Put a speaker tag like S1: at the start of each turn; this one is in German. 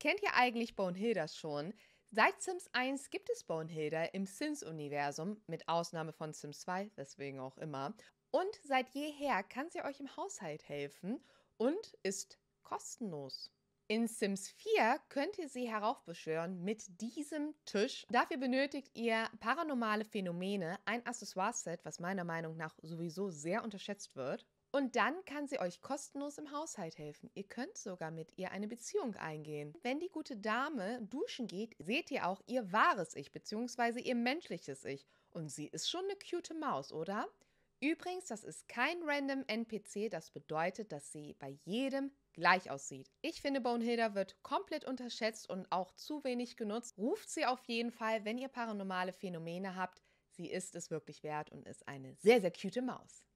S1: Kennt ihr eigentlich Bonehilders schon? Seit Sims 1 gibt es Bonehilder im Sims-Universum, mit Ausnahme von Sims 2, weswegen auch immer. Und seit jeher kann sie euch im Haushalt helfen und ist kostenlos. In Sims 4 könnt ihr sie heraufbeschwören mit diesem Tisch. Dafür benötigt ihr paranormale Phänomene, ein Accessoire-Set, was meiner Meinung nach sowieso sehr unterschätzt wird. Und dann kann sie euch kostenlos im Haushalt helfen. Ihr könnt sogar mit ihr eine Beziehung eingehen. Wenn die gute Dame duschen geht, seht ihr auch ihr wahres Ich bzw. ihr menschliches Ich. Und sie ist schon eine cute Maus, oder? Übrigens, das ist kein random NPC, das bedeutet, dass sie bei jedem gleich aussieht. Ich finde, Bonehilda wird komplett unterschätzt und auch zu wenig genutzt. Ruft sie auf jeden Fall, wenn ihr paranormale Phänomene habt. Sie ist es wirklich wert und ist eine
S2: sehr, sehr cute Maus.